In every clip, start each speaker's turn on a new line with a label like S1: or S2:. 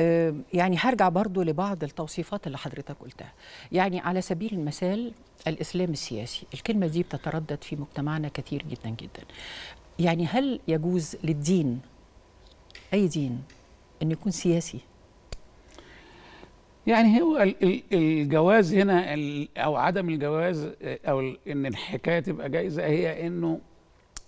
S1: آه، يعني هرجع برضو لبعض التوصيفات اللي حضرتك قلتها يعني على سبيل المثال الإسلام السياسي الكلمة دي بتتردد في مجتمعنا كثير جدا جدا يعني هل يجوز للدين أي دين أن يكون سياسي يعني هو الجواز هنا او عدم الجواز او ان الحكايه تبقى جايزه هي انه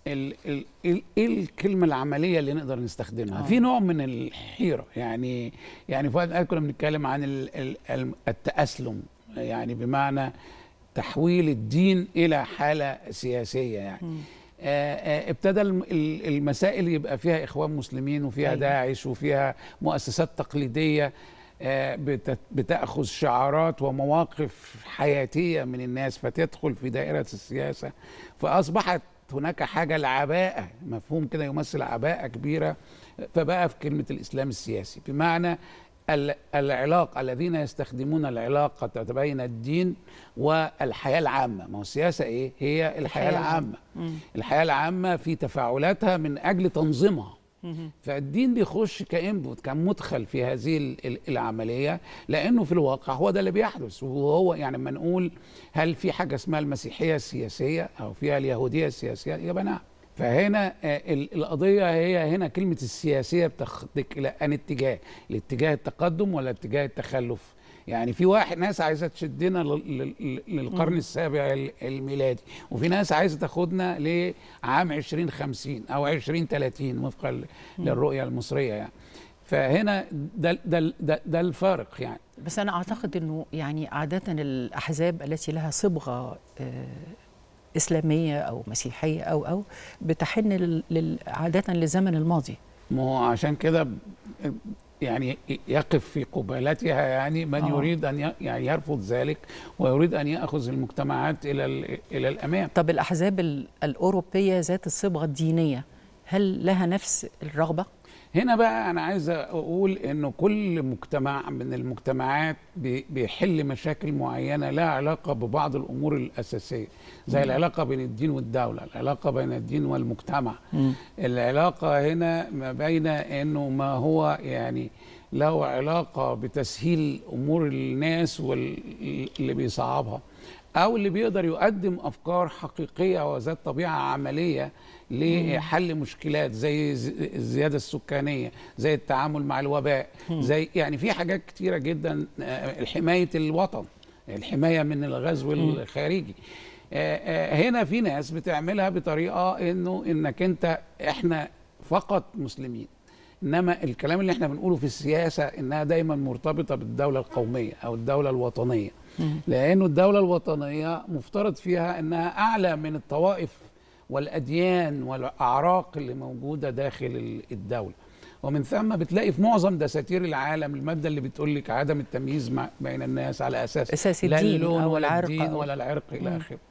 S1: ال ال ال ايه الكلمه العمليه اللي نقدر نستخدمها أوه. في آه. نوع من الحيره يعني يعني فؤاد قال كنا بنتكلم عن ال ال التاسلم يعني بمعنى تحويل الدين الى حاله سياسيه يعني م. آه، آه، ابتدى المسائل يبقى فيها اخوان مسلمين وفيها أيوة. داعش وفيها مؤسسات تقليديه بتاخذ شعارات ومواقف حياتيه من الناس فتدخل في دائره السياسه فاصبحت هناك حاجه لعباءه مفهوم كده يمثل عباءه كبيره فبقى في كلمه الاسلام السياسي بمعنى العلاقة الذين يستخدمون العلاقة بين الدين والحياة العامة ما هو السياسة إيه؟ هي الحياة الحياة العامة الحياة العامة في تفاعلاتها من أجل تنظيمها فالدين بيخش كانبوت كمدخل في هذه العمليه لانه في الواقع هو ده اللي بيحدث وهو يعني لما نقول هل في حاجه اسمها المسيحيه السياسيه او فيها اليهوديه السياسيه يا نعم فهنا آه، القضية هي هنا كلمة السياسية بتخدك إلى أن اتجاه الاتجاه التقدم ولا اتجاه التخلف يعني في واحد ناس عايزه تشدنا للقرن السابع الميلادي وفي ناس عايزه تاخدنا لعام 2050 او 2030 وفقا للرؤيه المصريه يعني فهنا ده ده ده, ده الفارق يعني بس انا اعتقد انه يعني عاده الاحزاب التي لها صبغه آه، اسلاميه او مسيحيه او او بتحن عاده للزمن الماضي ما هو عشان كده يعني يقف في قبالتها يعني من أوه. يريد ان يعني يرفض ذلك ويريد ان ياخذ المجتمعات الى الى الامام. طب الاحزاب الاوروبيه ذات الصبغه الدينيه هل لها نفس الرغبه؟ هنا بقى انا عايز اقول انه كل مجتمع من المجتمعات بيحل مشاكل معينه لها علاقه ببعض الامور الاساسيه زي العلاقه بين الدين والدوله العلاقه بين الدين والمجتمع العلاقه هنا ما بين انه ما هو يعني له علاقه بتسهيل امور الناس واللي بيصعبها او اللي بيقدر يقدم افكار حقيقيه وذات طبيعه عمليه لحل مشكلات زي الزياده السكانيه زي التعامل مع الوباء زي يعني في حاجات كتيره جدا آه، حمايه الوطن الحمايه من الغزو الخارجي آه، آه، هنا في ناس بتعملها بطريقه انه انك انت احنا فقط مسلمين انما الكلام اللي احنا بنقوله في السياسه انها دايما مرتبطه بالدوله القوميه او الدوله الوطنيه لأنه الدولة الوطنية مفترض فيها أنها أعلى من الطوائف والأديان والأعراق اللي موجودة داخل الدولة ومن ثم بتلاقي في معظم دساتير العالم الماده اللي بتقول لك عدم التمييز بين الناس على اساس اساس الدين لا اللون ولا الدين ولا العرق الى اخره